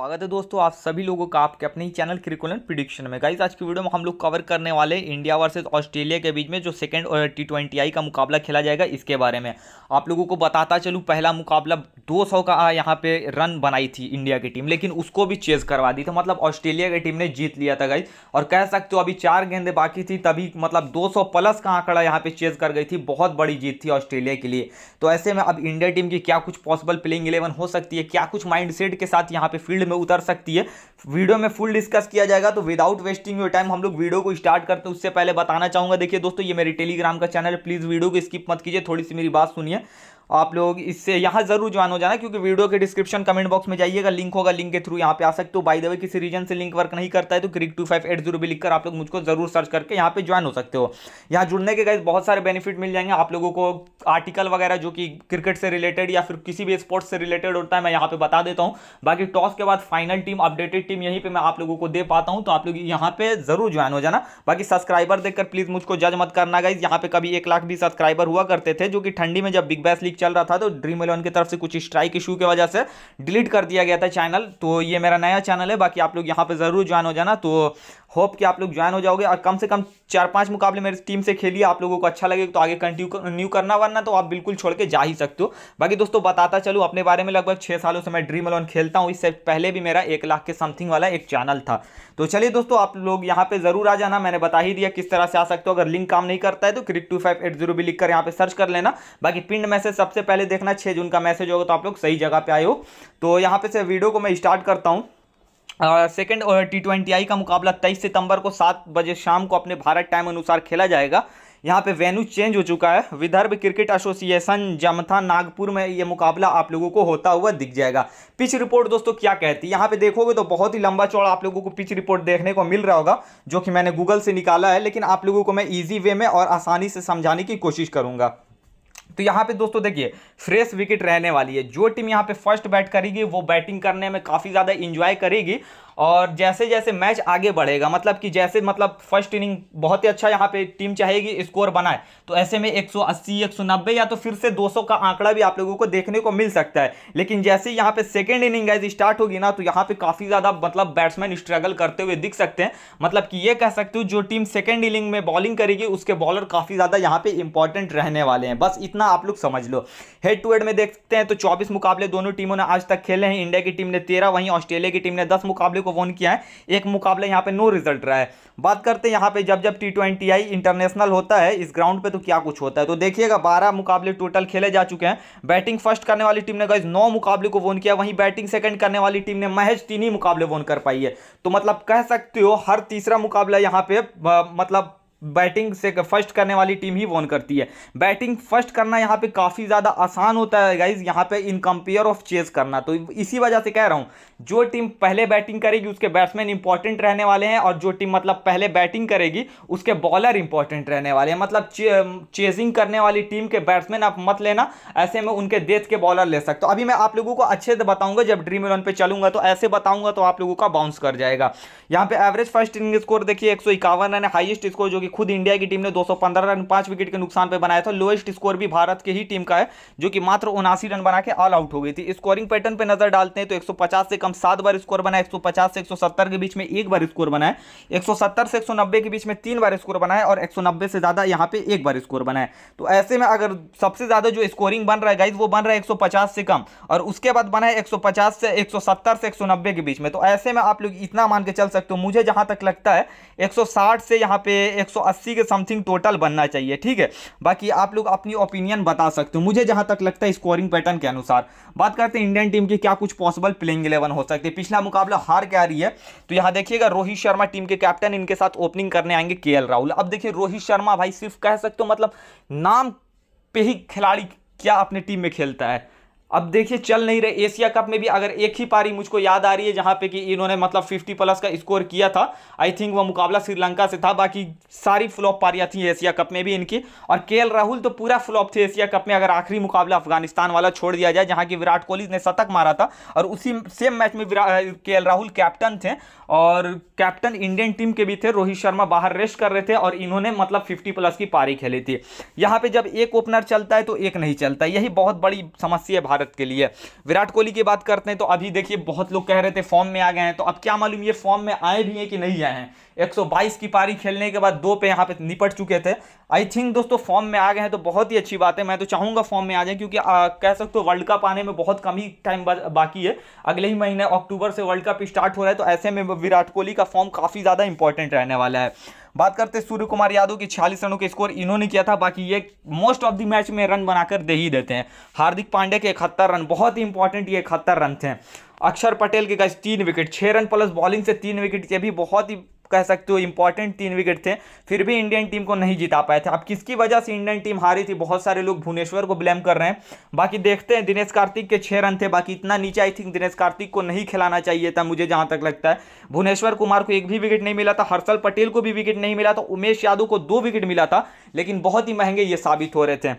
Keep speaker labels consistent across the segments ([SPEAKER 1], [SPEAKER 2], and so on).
[SPEAKER 1] स्वागत है दोस्तों आप सभी लोगों का आपके अपने ही चैनल क्रिकुलन प्रिडिक्शन में गाइज आज की वीडियो में हम लोग कवर करने वाले इंडिया वर्सेस ऑस्ट्रेलिया के बीच में जो सेकंड और टी ट्वेंटी आई का मुकाबला खेला जाएगा इसके बारे में आप लोगों को बताता चलूँ पहला मुकाबला 200 का यहाँ पे रन बनाई थी इंडिया की टीम लेकिन उसको भी चेज करवा दी थी मतलब ऑस्ट्रेलिया की टीम ने जीत लिया था गाइज और कह सकते हो अभी चार गेंदे बाकी थी तभी मतलब दो प्लस का आंकड़ा यहाँ पे चेज कर गई थी बहुत बड़ी जीत थी ऑस्ट्रेलिया के लिए तो ऐसे में अब इंडिया टीम की क्या कुछ पॉसिबल प्लेइंग इलेवन हो सकती है क्या कुछ माइंड के साथ यहाँ पे फील्ड में उतर सकती है वीडियो में फुल डिस्कस किया जाएगा तो विदाउट वेस्टिंग योर टाइम हम लोग वीडियो को स्टार्ट करते हैं उससे पहले बताना चाहूंगा देखिए दोस्तों ये मेरे टेलीग्राम का चैनल है प्लीज़ वीडियो को स्किप मत कीजिए थोड़ी सी मेरी बात सुनिए आप लोग इससे यहाँ जरूर ज्वाइन हो जाना क्योंकि वीडियो के डिस्क्रिप्शन कमेंट बॉक्स में जाइएगा लिंक होगा लिंक के थ्रू यहाँ पे आ सकते हो बाई द वे किसी रीजन से लिंक वर्क नहीं करता है तो crick two five eight zero भी लिखकर आप लोग मुझको जरूर सर्च करके यहाँ पे ज्वाइन हो सकते हो यहाँ जुड़ने के गाइज बहुत सारे बेनिफिट मिल जाएंगे आप लोगों को आर्टिकल वगैरह जो कि क्रिकेट से रिलेटेड या फिर किसी भी स्पोर्ट्स से रिलेटेड होता है मैं यहाँ पे बता देता हूँ बाकी टॉस के बाद फाइनल टीम अपडेटेड टीम यहीं पर मैं आप लोगों को दे पाता हूँ तो आप लोग यहाँ पे जरूर ज्वाइन हो जाना बाकी सब्सक्राइबर देखकर प्लीज मुझको जज मत करना गाइज यहाँ पे कभी एक लाख भी सब्सक्राइबर हुआ करते थे जो कि ठंडी में जब बिग बैस लीग चल रहा था तो ड्रीम इलेवन की तरफ से कुछ स्ट्राइक इशू की वजह से डिलीट कर दिया गया था चैनल तो ये मेरा नया चैनल है बाकी आप लोग यहाँ पर ज़रूर ज्वाइन हो जाना तो होप कि आप लोग ज्वाइन हो जाओगे और कम से कम चार पांच मुकाबले मेरी टीम से खेलिए आप लोगों को अच्छा लगे तो आगे कंटिन्यू करना वरना तो आप बिल्कुल छोड़ के जा ही सकते हो बाकी दोस्तों बताता चलूँ अपने बारे में लगभग छः सालों से मैं ड्रीम अलॉन खेलता हूँ इससे पहले भी मेरा एक लाख के समथिंग वाला एक चैनल था तो चलिए दोस्तों आप लोग यहाँ पे जरूर आ जाना मैंने बता ही दिया किस तरह से आ सकते हो अगर लिंक काम नहीं करता है तो crick two five eight zero भी लिख कर यहाँ पर सर्च कर लेना बाकी पिंड मैसेज सबसे पहले देखना छः जून का मैसेज होगा तो आप लोग सही जगह पे आए हो तो यहाँ पे से वीडियो को मैं स्टार्ट करता हूँ और टी ट्वेंटी आई का मुकाबला तेईस सितंबर को सात बजे शाम को अपने भारत टाइम अनुसार खेला जाएगा यहाँ पे वेन्यू चेंज हो चुका है विदर्भ क्रिकेट एसोसिएशन जमथा नागपुर में ये मुकाबला आप लोगों को होता हुआ दिख जाएगा पिच रिपोर्ट दोस्तों क्या कहती है यहाँ पे देखोगे तो बहुत ही लंबा चौड़ा आप लोगों को पिच रिपोर्ट देखने को मिल रहा होगा जो कि मैंने गूगल से निकाला है लेकिन आप लोगों को मैं ईजी वे में और आसानी से समझाने की कोशिश करूँगा तो यहाँ पे दोस्तों देखिए फ्रेश विकेट रहने वाली है जो टीम यहाँ पे फर्स्ट बैट करेगी वो बैटिंग करने में काफ़ी ज़्यादा इंजॉय करेगी और जैसे जैसे मैच आगे बढ़ेगा मतलब कि जैसे मतलब फर्स्ट इनिंग बहुत ही अच्छा यहाँ पे टीम चाहेगी स्कोर बनाए तो ऐसे में 180 190 या तो फिर से 200 का आंकड़ा भी आप लोगों को देखने को मिल सकता है लेकिन जैसे यहाँ पे सेकेंड इनिंग गाइज स्टार्ट होगी ना तो यहाँ पे काफ़ी ज़्यादा मतलब बैट्समैन स्ट्रगल करते हुए दिख सकते हैं मतलब कि ये कह सकते हो जो टीम सेकेंड इनिंग में बॉलिंग करेगी उसके बॉलर काफ़ी ज़्यादा यहाँ पे इंपॉर्टेंट रहने वाले हैं बस इतना आप लोग समझ लो हेड टू हेड में देखते हैं तो चौबीस मुकाबले दोनों टीमों ने आज तक खेले हैं इंडिया की टीम ने तेरह वहीं ऑस्ट्रेलिया की टीम ने दस मुकाबले को को वन किया है एक मुकाबले यहाँ पे नो रिजल्ट रहा है बात करते हैं यहाँ पे जब जब टी ट्वेंटी आई इंटरनेशनल होता है इस ग्राउंड पे तो क्या कुछ होता है तो देखिएगा बारह मुकाबले टोटल खेले जा चुके हैं बैटिंग फर्स्ट करने वाली टीम ने गाइज नौ मुकाबले को वन किया वहीं बैटिंग सेकंड करने वाली टीम ने महज तीन ही मुकाबले वन कर पाई है तो मतलब कह सकते हो हर तीसरा मुकाबला यहाँ पे मतलब बैटिंग से फर्स्ट करने वाली टीम ही वॉन करती है बैटिंग फर्स्ट करना यहाँ पे काफ़ी ज़्यादा आसान होता है गाइज यहाँ पे इन कंपेयर ऑफ चेस करना तो इसी वजह से कह रहा हूँ जो टीम पहले बैटिंग करेगी उसके बैट्समैन इंपॉर्टेंट रहने वाले हैं और जो टीम मतलब पहले बैटिंग करेगी उसके बॉलर इंपॉर्टेंट रहने वाले हैं मतलब चे, चेजिंग करने वाली टीम के बैट्समैन आप मत लेना ऐसे में उनके देश के बॉलर ले सकते हो अभी मैं आप लोगों को अच्छे से बताऊंगा जब ड्रीम इलेवन पे चलूंगा तो ऐसे बताऊंगा तो आप लोगों का बाउंस कर जाएगा यहाँ पे एवरेज फर्स्ट इनिंग स्कोर देखिए एक रन है हाइएस्ट स्कोर जो कि खुद इंडिया की टीम ने 215 रन पांच विकेट के नुकसान पर बनाया था लोएस्ट स्कोर भी भारत के ही टीम का है जो कि मात्र उनासी रन बना के ऑल आउट हो गई थी स्कोरिंग पैटर्न पर नजर डालते हैं तो 150 से कम सात बार स्कोर बना है 150 से 170 के बीच में एक बार स्कोर बना है 170 से 190 के बीच में तीन बार स्कोर बना और 190 से ज़्यादा यहाँ पे एक बार स्कोर बना तो ऐसे में अगर सबसे ज़्यादा जो स्कोरिंग बन रहा है गाइज वो बन रहा है एक से कम और उसके बाद बना है 150 से एक से एक के बीच में तो ऐसे में आप लोग इतना मान के चल सकते हो मुझे जहां तक लगता है 160 से यहाँ पे 180 के समथिंग टोटल बनना चाहिए ठीक है बाकी आप लोग अपनी ओपिनियन बता सकते हो मुझे जहां तक लगता है स्कोरिंग पैटर्न के अनुसार बात करते हैं इंडियन टीम की क्या कुछ पॉसिबल प्लेइंग इलेवन हो सकती है पिछला मुकाबला हार के आ रही है तो यहाँ देखिएगा रोहित शर्मा टीम के कैप्टन इनके साथ ओपनिंग करने आएंगे के राहुल अब देखिए रोहित शर्मा भाई सिर्फ कह सकते हो मतलब नाम पे ही खिलाड़ी क्या अपने टीम में खेलता है अब देखिए चल नहीं रहे एशिया कप में भी अगर एक ही पारी मुझको याद आ रही है जहाँ पे कि इन्होंने मतलब 50 प्लस का स्कोर किया था आई थिंक वह मुकाबला श्रीलंका से था बाकी सारी फ्लॉप पारियाँ थी एशिया कप में भी इनकी और के राहुल तो पूरा फ्लॉप थे एशिया कप में अगर आखिरी मुकाबला अफगानिस्तान वाला छोड़ दिया जाए जहाँ की विराट कोहली ने शतक मारा था और उसी सेम मैच में के राहुल कैप्टन थे और कैप्टन इंडियन टीम के भी थे रोहित शर्मा बाहर रेस्ट कर रहे थे और इन्होंने मतलब फिफ्टी प्लस की पारी खेली थी यहाँ पर जब एक ओपनर चलता है तो एक नहीं चलता यही बहुत बड़ी समस्या है भारत भारत के लिए विराट कोहली की बात करते हैं तो अभी देखिए बहुत लोग कह रहे थे फॉर्म में आ गए हैं तो अब क्या मालूम ये फॉर्म में आए भी हैं कि नहीं आए हैं 122 की पारी खेलने के बाद दो पे यहाँ पे निपट चुके थे आई थिंक दोस्तों फॉर्म में आ गए हैं तो बहुत ही अच्छी बात है मैं तो चाहूंगा फॉर्म में आ जाए क्योंकि आ, कह सकते हो वर्ल्ड कप आने में बहुत कम ही टाइम बाकी है अगले ही महीने अक्टूबर से वर्ल्ड कप स्टार्ट हो रहा है तो ऐसे में विराट कोहली का फॉर्म काफ़ी ज़्यादा इंपॉर्टेंट रहने वाला है बात करते सूर्य कुमार यादव की छियालीस रनों के स्कोर इन्होंने किया था बाकी ये मोस्ट ऑफ द मैच में रन बनाकर दे ही देते हैं हार्दिक पांडे के इकहत्तर रन बहुत ही इंपॉर्टेंट ये इकहत्तर रन थे अक्षर पटेल के गज तीन विकेट छः रन प्लस बॉलिंग से तीन विकेट ये भी बहुत ही कह सकते हो इंपॉर्टेंट तीन विकेट थे फिर भी इंडियन टीम को नहीं जिता पाए थे अब किसकी वजह से इंडियन टीम हारी थी बहुत सारे लोग भुवनेश्वर को ब्लेम कर रहे हैं बाकी देखते हैं दिनेश कार्तिक के छह रन थे बाकी इतना नीचे आई थिंक दिनेश कार्तिक को नहीं खिलाना चाहिए था मुझे जहां तक लगता है भुवनेश्वर कुमार को एक भी विकेट नहीं मिला था हर्षल पटेल को भी विकेट नहीं मिला था उमेश यादव को दो विकेट मिला था लेकिन बहुत ही महंगे ये साबित हो रहे थे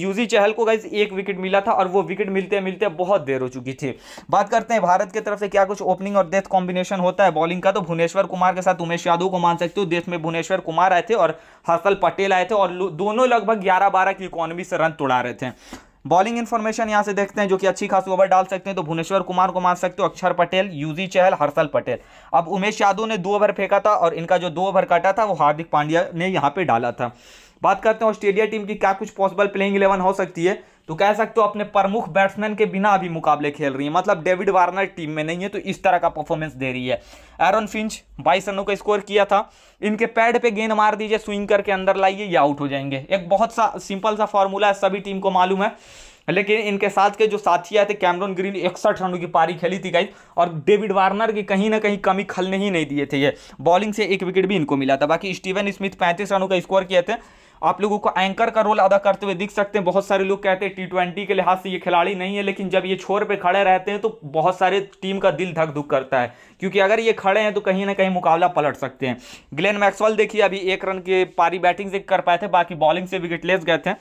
[SPEAKER 1] यूजी चहल को गई एक विकेट मिला था और वो विकेट मिलते मिलते बहुत देर हो चुकी थी बात करते हैं भारत की तरफ से क्या कुछ ओपनिंग और डेथ कॉम्बिनेशन होता है बॉलिंग का तो भुवनेश्वर कुमार के साथ उमेश भुवनेश यादव को मान सकते हो देश में भुवनेश्वर कुमार आए थे और हर्षल पटेल आए थे और दोनों लगभग ग्यारह बारह की इकोनॉमी से रन तोड़ा रहे थे बॉलिंग इन्फॉर्मेशन यहाँ से देखते हैं जो कि अच्छी खासी ओवर डाल सकते हैं तो भुवनेश्वर कुमार को मान सकते हो अक्षर पटेल यूजी चहल हर्षल पटेल अब उमेश यादव ने दो ओवर फेंका था और इनका जो दो ओवर काटा था वो हार्दिक पांड्या ने यहाँ पे डाला था बात करते हैं ऑस्ट्रेलिया टीम की क्या कुछ पॉसिबल प्लेइंग इलेवन हो सकती है तो कह सकते हो अपने प्रमुख बैट्समैन के बिना अभी मुकाबले खेल रही है मतलब डेविड वार्नर टीम में नहीं है तो इस तरह का परफॉर्मेंस दे रही है एरन फिंच बाईस रनों का स्कोर किया था इनके पैड पे गेंद मार दीजिए स्विंग करके अंदर लाइए या आउट हो जाएंगे एक बहुत सा सिंपल सा फॉर्मूला है सभी टीम को मालूम है लेकिन इनके साथ के जो साथी आए थे कैमरन ग्रीन इकसठ रनों की पारी खेली थी गाइज और डेविड वार्नर की कहीं ना कहीं कमी खलने ही नहीं दिए थे ये बॉलिंग से एक विकेट भी इनको मिला था बाकी स्टीवन स्मिथ पैंतीस रनों का स्कोर किए थे आप लोगों को एंकर का रोल अदा करते हुए दिख सकते हैं बहुत सारे लोग कहते हैं टी ट्वेंटी के लिहाज से ये खिलाड़ी नहीं है लेकिन जब ये छोर पे खड़े रहते हैं तो बहुत सारे टीम का दिल धक धुक करता है क्योंकि अगर ये खड़े हैं तो कहीं ना कहीं मुकाबला पलट सकते हैं ग्लेन मैक्सवेल देखिए अभी एक रन के पारी बैटिंग से कर पाए थे बाकी बॉलिंग से विकेट लेस गए थे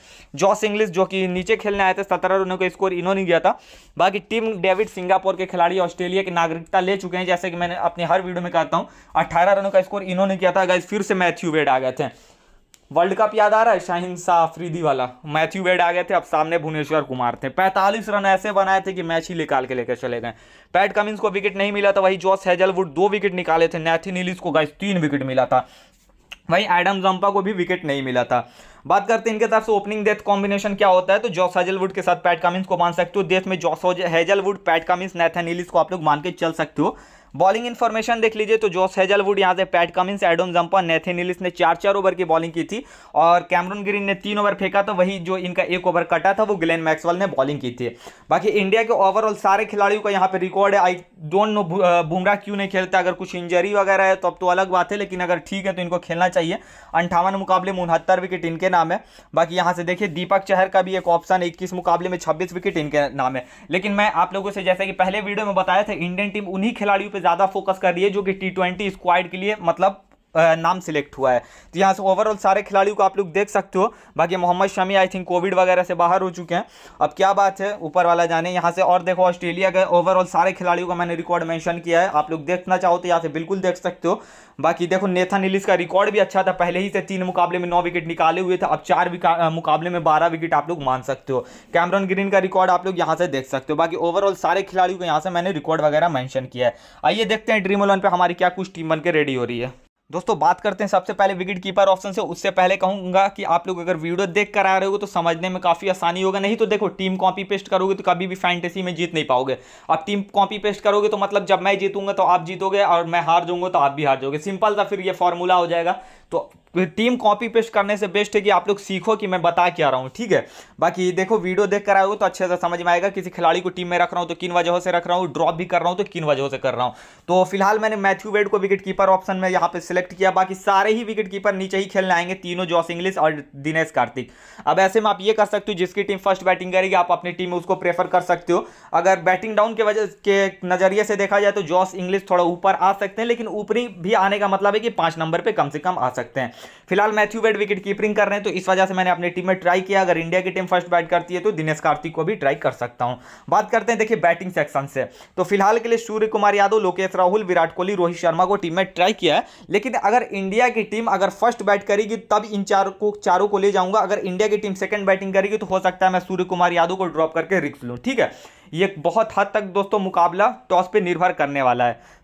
[SPEAKER 1] जॉस इंग्लिस जो कि नीचे खेलने आए थे सत्रह रनों का स्कोर इन्होंने किया था बाकी टीम डेविड सिंगापुर के खिलाड़ी ऑस्ट्रेलिया की नागरिकता ले चुके हैं जैसे कि मैंने अपने हर वीडियो में कहता हूँ अट्ठारह रनों का स्कोर इन्होंने किया था अगर फिर से मैथ्यू वेड आ गए थे वर्ल्ड कप याद आ रहा है शाहिन शाह अफरीदी वाला मैथ्यू वेड आ गए थे अब सामने भुवनेश्वर कुमार थे 45 रन ऐसे बनाए थे कि मैच ही निकाल के लेकर चले गए पैट कमिंस को विकेट नहीं मिला था वही जॉस हेजलवुड दो विकेट निकाले थे नैथिन इलिस को गाइस तीन विकेट मिला था वही एडम जम्पा को भी विकेट नहीं मिला था बात करते हैं इनके तरफ से ओपनिंग डेथ कॉम्बिनेशन क्या होता है तो जॉस हेजलवुड के साथ पैट कमिंस को मान सकते हो डेथ में Josh Hazlewood Pat Cummins Nathan Ellis को आप लोग मान के चल सकते हो बॉलिंग इन्फॉर्मेशन देख लीजिए तो जॉस हेजलवुड यहाँ से Pat Cummins Adam Zampa Nathan ने चार चार ओवर की बॉलिंग की थी और कैमरून ग्रीन ने तीन ओवर फेंका था तो वही जो इनका एक ओवर कटा था वो ग्लेन मैक्सवेल ने बॉलिंग की थी बाकी इंडिया के ओवरऑल सारे खिलाड़ियों का यहाँ पे रिकॉर्ड है आई डोंट नो बुमराह क्यों नहीं खेलता अगर कुछ इंजरी वगैरह है तो अब तो अलग बात है लेकिन अगर ठीक है तो इनको खेलना चाहिए अंठावन मुकाबले में उनहत्तर विकेट इनके नाम है बाकी यहाँ से देखिए दीपक चहर का भी एक ऑप्शन है इक्कीस मुकाबले में छब्बीस विकेट इनके नाम है लेकिन मैं आप लोगों से जैसे कि पहले वीडियो में बताया था इंडियन टीम उन्हीं खिलाड़ियों पर ज़्यादा फोकस कर रही है जो कि टी ट्वेंटी स्क्वाइड के लिए मतलब नाम सिलेक्ट हुआ है तो यहाँ से ओवरऑल सारे खिलाड़ियों को आप लोग देख सकते हो बाकी Mohammed Shami I think covid वगैरह से बाहर हो चुके हैं अब क्या बात है ऊपर वाला जाने यहाँ से और देखो ऑस्ट्रेलिया के ओवरऑल सारे खिलाड़ियों का मैंने रिकॉर्ड मैंशन किया है आप लोग देखना चाहो तो यहाँ से बिल्कुल देख सकते हो बाकी देखो नेथा निलिस का रिकॉर्ड भी अच्छा था पहले ही से तीन मुकाबले में नौ विकेट निकाले हुए थे अब चार मुकाबले में बारह विकेट आप लोग मान सकते हो कैमरन ग्रीन का रिकॉर्ड आप लोग यहाँ से देख सकते हो बाकी ओवरऑल सारे खिलाड़ियों को यहाँ से मैंने रिकॉर्ड वगैरह मैंशन किया है आइए देखते हैं ड्रीम इलेवन पर हमारी क्या कुछ टीम बनकर रेडी हो रही है दोस्तों बात करते हैं सबसे पहले विकेट कीपर ऑप्शन से उससे पहले कहूंगा कि आप लोग अगर वीडियो देख कर आ रहे हो तो समझने में काफ़ी आसानी होगा नहीं तो देखो टीम कॉपी पेस्ट करोगे तो कभी भी फैंटेसी में जीत नहीं पाओगे आप टीम कॉपी पेस्ट करोगे तो मतलब जब मैं जीतूंगा तो आप जीतोगे और मैं हार जाऊंगा तो आप भी हार जाओगे सिंपल था फिर यह फॉर्मूला हो जाएगा तो टीम कॉपी पेस्ट करने से बेस्ट है कि आप लोग सीखो कि मैं बता क्या रहा हूँ ठीक है बाकी देखो वीडियो देख कर आए तो अच्छे से समझ में आएगा किसी खिलाड़ी को टीम में रख रहा हूँ तो किन वजहों से रख रहा हूँ ड्रॉप भी कर रहा हूँ तो किन वजहों से कर रहा हूँ तो फिलहाल मैंने मैथ्यू वेड को विकेट कीपर ऑप्शन में यहाँ पर सिलेक्ट किया बाकी सारे ही विकेट कीपर नीचे ही खेलने आएंगे तीनों जॉस इंग्लिस और दिनेश कार्तिक अब ऐसे में आप ये कर सकते हो जिसकी टीम फर्स्ट बैटिंग करेगी आप अपनी टीम में उसको प्रेफर कर सकते हो अगर बैटिंग डाउन के वजह के नज़रिए से देखा जाए तो जॉस इंग्लिस थोड़ा ऊपर आ सकते हैं लेकिन ऊपरी भी आने का मतलब है कि पाँच नंबर पर कम से कम आ सकते हैं फिलहाल मैथ्यू वेड विकेट कीपरिंग कर रहे हैं तो इस वजह से मैंने अपनी टीम में ट्राई किया अगर इंडिया की टीम फर्स्ट बैट करती है तो दिनेश कार्तिक को भी ट्राई कर सकता हूं बात करते हैं देखिए बैटिंग सेक्शन से तो फिलहाल के लिए सूर्य कुमार यादव लोकेश राहुल विराट कोहली रोहित शर्मा को टीम में ट्राई किया है लेकिन अगर इंडिया की टीम अगर फर्स्ट बैट करेगी तब इन चार को चारों को ले जाऊंगा अगर इंडिया की टीम सेकंड बैटिंग करेगी तो हो सकता है मैं सूर्य कुमार यादव को ड्रॉप करके रिक्स लूँ ठीक है ये बहुत हद तक दोस्तों मुकाबला टॉस पे निर्भर करने वाला है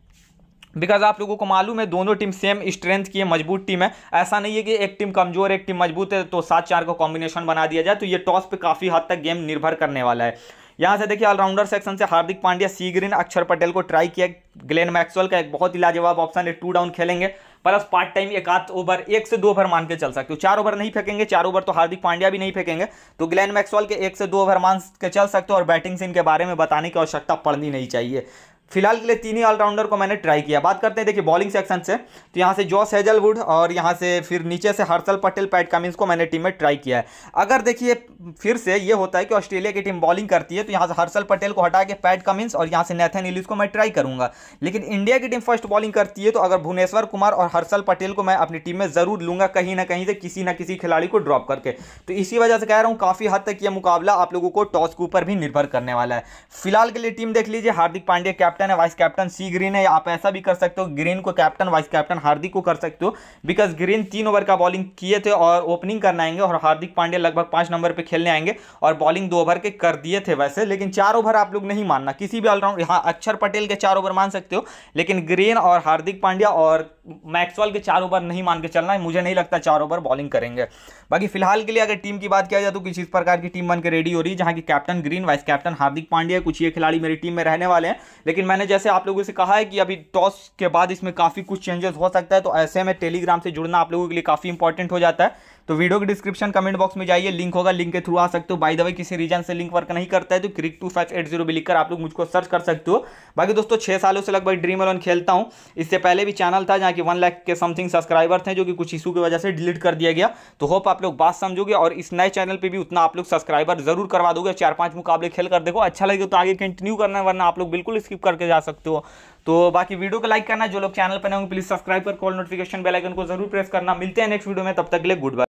[SPEAKER 1] बिकॉज आप लोगों को मालूम है दोनों टीम सेम स्ट्रेंथ की है मजबूत टीम है ऐसा नहीं है कि एक टीम कमजोर एक टीम मजबूत है तो सात चार का कॉम्बिनेशन बना दिया जाए तो ये टॉस पे काफ़ी हद तक गेम निर्भर करने वाला है यहाँ से देखिए ऑलराउंडर सेक्शन से हार्दिक पांड्या सी ग्रीन अक्षर पटेल को ट्राई किया ग्लेन मैक्सवेल का एक बहुत ही लाजवाब ऑप्शन है टू डाउन खेलेंगे प्लस पार्ट टाइम एक आध ओवर एक से दो ओवर मान के चल सकते हो चार ओवर नहीं फेंकेंगे चार ओवर तो हार्दिक पांड्या भी नहीं फेंकेंगे तो ग्लेन मैक्सवेल के एक से दो ओवर मान के चल सकते हो और बैटिंग से इनके बारे में बताने की आवश्यकता पड़नी नहीं चाहिए फिलहाल के लिए तीन ही ऑलराउंडर को मैंने ट्राई किया बात करते हैं देखिए बॉलिंग सेक्शन से तो यहाँ से जॉस हेजलवुड और यहाँ से फिर नीचे से हर्षल पटेल पैट कमिंस को मैंने टीम में ट्राई किया है अगर देखिए फिर से ये होता है कि ऑस्ट्रेलिया की टीम बॉलिंग करती है तो यहाँ से हर्षल पटेल को हटा के पैट कमिंस और यहाँ से नेथन इलिस को मैं ट्राई करूँगा लेकिन इंडिया की टीम फर्स्ट बॉलिंग करती है तो अगर भुवनेश्वर कुमार और हर्षल पटेल को मैं अपनी टीम में ज़रूर लूँगा कहीं ना कहीं से किसी ना किसी खिलाड़ी को ड्रॉप करके तो इसी वजह से कह रहा हूँ काफ़ी हद तक यह मुकाबला आप लोगों को टॉस के ऊपर भी निर्भर करने वाला है फिलहाल के लिए टीम देख लीजिए हार्दिक पांड्या कैप्टन कैप्टन है वाइस कैप्टन सी ग्रीन है आप ऐसा भी कर सकते हो ग्रीन को कैप्टन वाइस कैप्टन हार्दिक को कर सकते हो बिकॉज ग्रीन तीन ओवर का बॉलिंग किए थे और ओपनिंग करने आएंगे और हार्दिक पांडे लगभग पाँच नंबर पर खेलने आएंगे और बॉलिंग दो ओवर के कर दिए थे वैसे लेकिन चार ओवर आप लोग नहीं मानना किसी भी ऑलराउंड यहाँ अक्षर पटेल के चार ओवर मान सकते हो लेकिन ग्रीन और हार्दिक पांड्या और मैक्सवेल के चार ओवर नहीं मान के चलना है मुझे नहीं लगता चार ओवर बॉलिंग करेंगे बाकी फिलहाल के लिए अगर टीम की बात किया जाए तो किसी प्रकार की टीम बनकर रेडी हो रही है जहां की captain Green vice captain Hardik Pandya कुछ ये खिलाड़ी मेरी टीम में रहने वाले हैं लेकिन मैंने जैसे आप लोगों से कहा है कि अभी टॉस के बाद इसमें काफ़ी कुछ चेंजेस हो सकता है तो ऐसे में टेलीग्राम से जुड़ना आप लोगों के लिए काफ़ी इंपॉर्टेंट हो जाता है तो वीडियो के डिस्क्रिप्शन कमेंट बॉक्स में जाइए लिंक होगा लिंक के थ्रू आ सकते हो बाई द वे किसी रीजन से लिंक वर्क नहीं करता है तो crick two five eight zero भी लिखकर आप लोग मुझको सर्च कर सकते हो बाकी दोस्तों छह सालों से लगभग ड्रीम एलोन खेलता हूँ इससे पहले भी चैनल था जहाँ की वन लाख के समथिंग सब्सक्राइबर थे जो कि कुछ इशू की वजह से डिलीट कर दिया गया तो होप आप लोग बात समझोगे और इस नए चैनल पर भी उतना आप लोग सब्सक्राइबर जरूर करवा दोगे चार पांच मुकाबले खेल कर देखो अच्छा लगे तो आगे कंटिन्यू करना वरना आप लोग बिल्कुल स्किप करके जा सकते हो तो बाकी वीडियो को लाइक करना जो लोग चैनल पर होंगे प्लीज सब्सक्राइब कर कॉल नोटिफिकेशन आइकन को जरूर प्रेस करना मिलते हैं नेक्स्ट वीडियो में तब तक ले गुड बाय